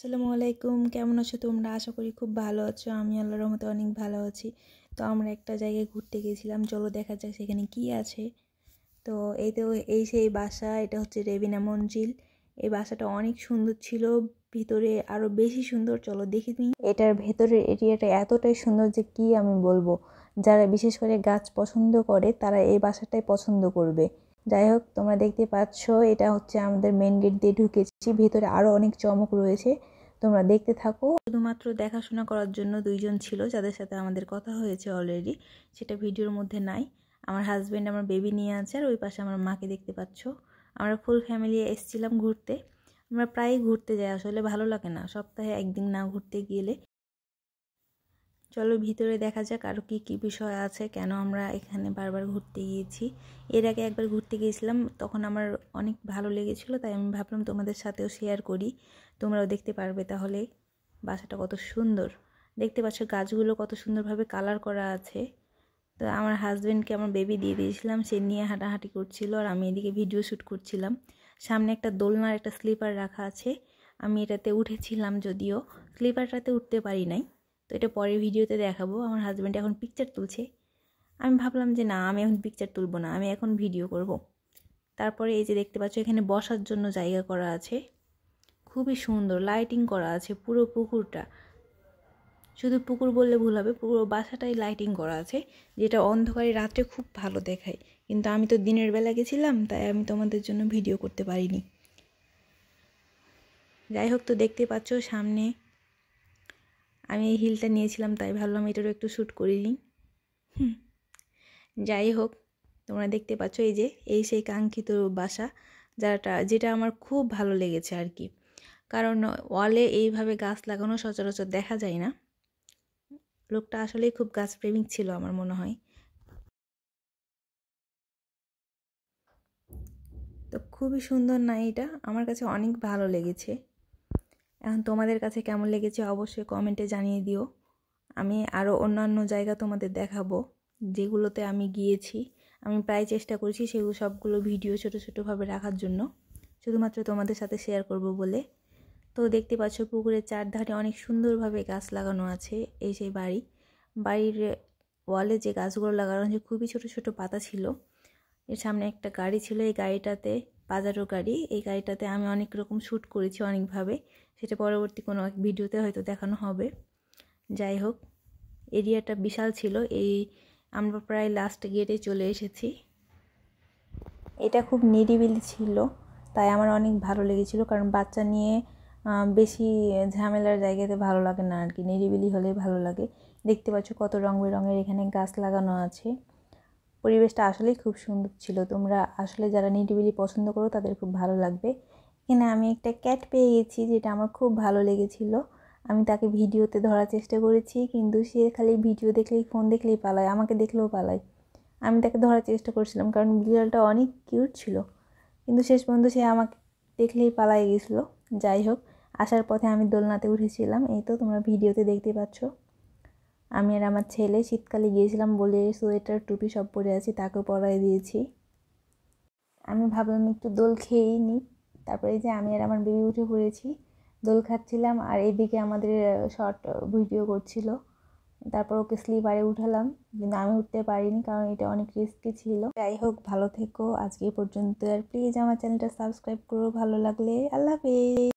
আসসালামু আলাইকুম কেমন আছো তোমরা আশা করি খুব ভালো আছো আমি আল্লাহর রহমতে অনেক ভালো আছি তো আমরা একটা জায়গায় ঘুরতে গেছিলাম চলো দেখা যাক সেখানে কি আছে তো এই তো এই সেই বাসা এটা হচ্ছে রেবিনা মঞ্জিল এই বাসাটা অনেক সুন্দর ছিল ভিতরে আরও বেশি সুন্দর চলো দেখি তুমি এটার ভেতরের এরিয়াটা এতটাই সুন্দর যে কি আমি বলবো যারা বিশেষ করে গাছ পছন্দ করে তারা এই বাসাটাই পছন্দ করবে যাই হোক তোমরা দেখতে পাচ্ছ এটা হচ্ছে আমাদের মেন গেট দিয়ে ঢুকেছি ভিতরে আরও অনেক চমক রয়েছে তোমরা দেখতে থাকো শুধুমাত্র দেখাশোনা করার জন্য দুইজন ছিল যাদের সাথে আমাদের কথা হয়েছে অলরেডি সেটা ভিডিওর মধ্যে নাই আমার হাজব্যান্ড আমার বেবি নিয়ে আছে আর ওই পাশে আমার মাকে দেখতে পাচ্ছ আমরা ফুল ফ্যামিলি এসছিলাম ঘুরতে আমরা প্রায়ই ঘুরতে যাই আসলে ভালো লাগে না সপ্তাহে একদিন না ঘুরতে গেলে চলো ভিতরে দেখা যাক আরও কী কী বিষয় আছে কেন আমরা এখানে বারবার ঘুরতে গিয়েছি এর আগে একবার ঘুরতে গিয়েছিলাম তখন আমার অনেক ভালো লেগেছিলো তাই আমি ভাবলাম তোমাদের সাথেও শেয়ার করি তোমরাও দেখতে পারবে তাহলে বাসাটা কত সুন্দর দেখতে পাচ্ছ গাছগুলো কত সুন্দরভাবে কালার করা আছে তো আমার হাজব্যান্ডকে আমার বেবি দিয়ে দিয়েছিলাম সে নিয়ে হাঁটাহাঁটি করছিল আর আমি এদিকে ভিডিও শ্যুট করছিলাম সামনে একটা দোলনার একটা স্লিপার রাখা আছে আমি এটাতে উঠেছিলাম যদিও স্লিপারটাতে উঠতে পারি নাই তো এটা পরের ভিডিওতে দেখাবো আমার হাজব্যান্ড এখন পিকচার তুলছে আমি ভাবলাম যে না আমি এখন পিকচার তুলবো না আমি এখন ভিডিও করব। তারপরে এই যে দেখতে পাচ্ছ এখানে বসার জন্য জায়গা করা আছে খুবই সুন্দর লাইটিং করা আছে পুরো পুকুরটা শুধু পুকুর বললে ভুল হবে পুরো বাসাটাই লাইটিং করা আছে যেটা অন্ধকারে রাত্রে খুব ভালো দেখায় কিন্তু আমি তো দিনের বেলা গেছিলাম তাই আমি তোমাদের জন্য ভিডিও করতে পারিনি যাই হোক তো দেখতে পাচ্ছ সামনে আমি এই হিলটা নিয়েছিলাম তাই ভাবলাম এটারও একটু শ্যুট করে নিই যাই হোক তোমরা দেখতে পাচ্ছ এই যে এই সেই কাঙ্ক্ষিত বাসা যারাটা যেটা আমার খুব ভালো লেগেছে আর কি কারণ ওয়ালে এইভাবে গাছ লাগানো সচরাচর দেখা যায় না লোকটা আসলেই খুব গাছপ্রেমিক ছিল আমার মনে হয় তো খুবই সুন্দর না এটা আমার কাছে অনেক ভালো লেগেছে এখন তোমাদের কাছে কেমন লেগেছে অবশ্যই কমেন্টে জানিয়ে দিও আমি আরও অন্যান্য জায়গা তোমাদের দেখাবো যেগুলোতে আমি গিয়েছি আমি প্রায় চেষ্টা করছি সেগুলো সবগুলো ভিডিও ছোটো ছোটোভাবে রাখার জন্য শুধুমাত্র তোমাদের সাথে শেয়ার করব বলে তো দেখতে পাচ্ছ পুকুরের চারধারে অনেক সুন্দরভাবে গাছ লাগানো আছে এই সেই বাড়ি বাড়ির ওয়ালে যে গাছগুলো লাগানো হয়েছে খুবই ছোট ছোট পাতা ছিল এর সামনে একটা গাড়ি ছিল এই গাড়িটাতে বাজারও গাড়ি এই গাড়িটাতে আমি অনেক রকম শ্যুট করেছি অনেকভাবে সেটা পরবর্তী কোনো এক ভিডিওতে হয়তো দেখানো হবে যাই হোক এরিয়াটা বিশাল ছিল এই আমরা প্রায় লাস্ট গেটে চলে এসেছি এটা খুব নিরিবিলি ছিল তাই আমার অনেক ভালো লেগেছিল কারণ বাচ্চা নিয়ে বেশি ঝামেলার জায়গাতে ভালো লাগে না আর কি নিরিবিলি হলে ভালো লাগে দেখতে পাচ্ছ কত রং বেরঙের এখানে গাছ লাগানো আছে পরিবেশটা আসলেই খুব সুন্দর ছিল তোমরা আসলে যারা নিরিবিলি পছন্দ করো তাদের খুব ভালো লাগবে এখানে আমি একটা ক্যাট পেয়ে গেছি যেটা আমার খুব ভালো লেগেছিল আমি তাকে ভিডিওতে ধরার চেষ্টা করেছি কিন্তু সে খালি ভিডিও দেখলেই ফোন দেখলেই পালায় আমাকে দেখলেও পালায় আমি তাকে ধরার চেষ্টা করছিলাম কারণ বিড়ালটা অনেক কিউট ছিল কিন্তু শেষ পর্যন্ত সে আমাকে দেখলেই পালায় গেছিলো যাই হোক আসার পথে আমি দোলনাতে উঠেছিলাম এই তো তোমরা ভিডিওতে দেখতে পাচ্ছ আমি আর আমার ছেলে শীতকালে গিয়েছিলাম বলে সোয়েটার টুপি সব পরে আছি তাকেও পরাই দিয়েছি আমি ভাবলাম একটু দোল খেয়েই নিই তারপরে যে আমি আর আমার বেবি উঠে পড়েছি দোল খাচ্ছিলাম আর এদিকে আমাদের শর্ট ভিডিও করছিল তারপর ওকে স্লিপারে উঠালাম কিন্তু আমি উঠতে পারিনি কারণ এটা অনেক রিস্কি ছিল যাই হোক ভালো থেকো আজকে পর্যন্ত আর প্লিজ আমার চ্যানেলটা সাবস্ক্রাইব করো ভালো লাগলে আল্লাহ হাফেজ